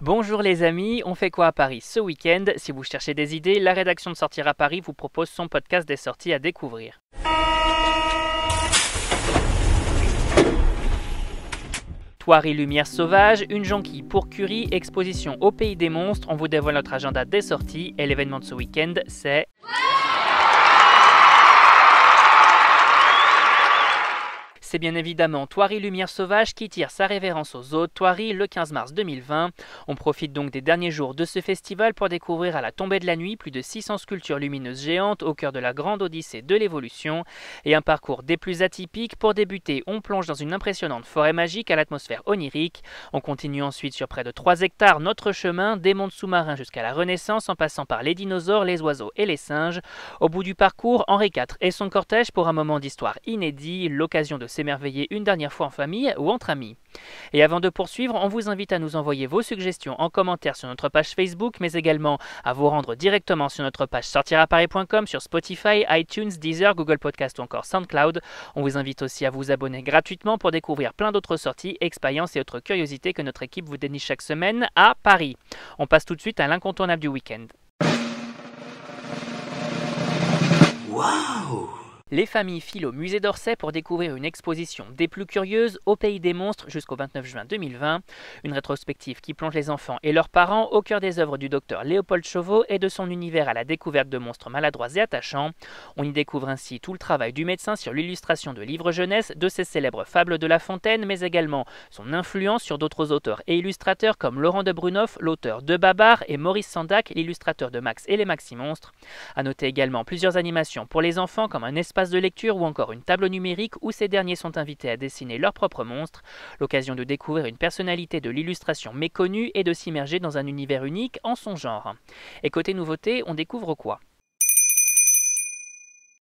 Bonjour les amis, on fait quoi à Paris ce week-end Si vous cherchez des idées, la rédaction de Sortir à Paris vous propose son podcast des sorties à découvrir. toiries lumière sauvage, une jonquille pour Curie, exposition au pays des monstres, on vous dévoile notre agenda des sorties et l'événement de ce week-end c'est... C'est bien évidemment Toiri Lumière Sauvage qui tire sa révérence aux autres, Toiri le 15 mars 2020. On profite donc des derniers jours de ce festival pour découvrir à la tombée de la nuit plus de 600 sculptures lumineuses géantes au cœur de la grande odyssée de l'évolution et un parcours des plus atypiques. Pour débuter, on plonge dans une impressionnante forêt magique à l'atmosphère onirique. On continue ensuite sur près de 3 hectares notre chemin des mondes sous-marins jusqu'à la Renaissance en passant par les dinosaures, les oiseaux et les singes. Au bout du parcours, Henri IV et son cortège pour un moment d'histoire inédit, l'occasion de émerveillé une dernière fois en famille ou entre amis. Et avant de poursuivre, on vous invite à nous envoyer vos suggestions en commentaire sur notre page Facebook, mais également à vous rendre directement sur notre page sortiraparis.com, sur Spotify, iTunes, Deezer, Google Podcast ou encore SoundCloud. On vous invite aussi à vous abonner gratuitement pour découvrir plein d'autres sorties, expériences et autres curiosités que notre équipe vous déniche chaque semaine à Paris. On passe tout de suite à l'incontournable du week-end. Les familles filent au musée d'Orsay pour découvrir une exposition des plus curieuses au pays des monstres jusqu'au 29 juin 2020. Une rétrospective qui plonge les enfants et leurs parents au cœur des œuvres du docteur Léopold Chauveau et de son univers à la découverte de monstres maladroits et attachants. On y découvre ainsi tout le travail du médecin sur l'illustration de livres jeunesse, de ses célèbres fables de La Fontaine, mais également son influence sur d'autres auteurs et illustrateurs comme Laurent de Brunoff, l'auteur de Babar, et Maurice Sandac, l'illustrateur de Max et les Maxi Monstres. A noter également plusieurs animations pour les enfants comme un espace passe de lecture ou encore une table numérique où ces derniers sont invités à dessiner leurs propres monstres, l'occasion de découvrir une personnalité de l'illustration méconnue et de s'immerger dans un univers unique en son genre. Et côté nouveauté, on découvre quoi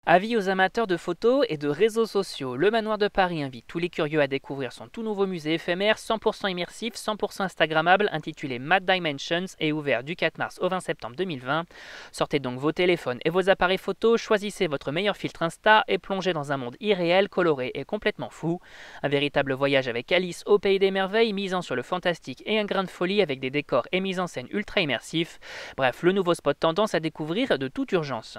Avis aux amateurs de photos et de réseaux sociaux, le Manoir de Paris invite tous les curieux à découvrir son tout nouveau musée éphémère 100% immersif, 100% instagrammable intitulé Mad Dimensions et ouvert du 4 mars au 20 septembre 2020. Sortez donc vos téléphones et vos appareils photos, choisissez votre meilleur filtre Insta et plongez dans un monde irréel, coloré et complètement fou. Un véritable voyage avec Alice au pays des merveilles, misant sur le fantastique et un grain de folie avec des décors et mises en scène ultra immersifs. Bref, le nouveau spot tendance à découvrir de toute urgence.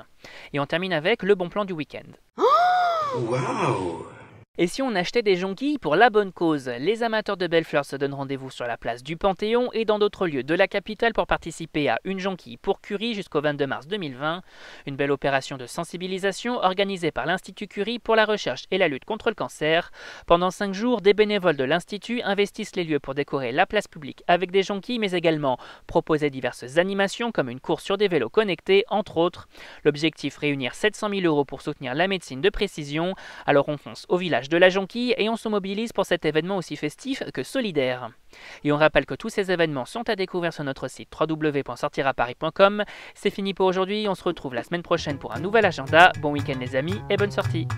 Et on termine avec le bon plan du week-end. Et si on achetait des jonquilles pour la bonne cause Les amateurs de Bellefleur se donnent rendez-vous sur la place du Panthéon et dans d'autres lieux de la capitale pour participer à Une jonquille pour Curie jusqu'au 22 mars 2020, une belle opération de sensibilisation organisée par l'Institut Curie pour la recherche et la lutte contre le cancer. Pendant cinq jours, des bénévoles de l'Institut investissent les lieux pour décorer la place publique avec des jonquilles, mais également proposer diverses animations comme une course sur des vélos connectés, entre autres. L'objectif réunir 700 000 euros pour soutenir la médecine de précision. Alors on fonce au village de la Jonquille et on se mobilise pour cet événement aussi festif que solidaire. Et on rappelle que tous ces événements sont à découvrir sur notre site www.sortiraparis.com. C'est fini pour aujourd'hui, on se retrouve la semaine prochaine pour un nouvel agenda. Bon week-end les amis et bonne sortie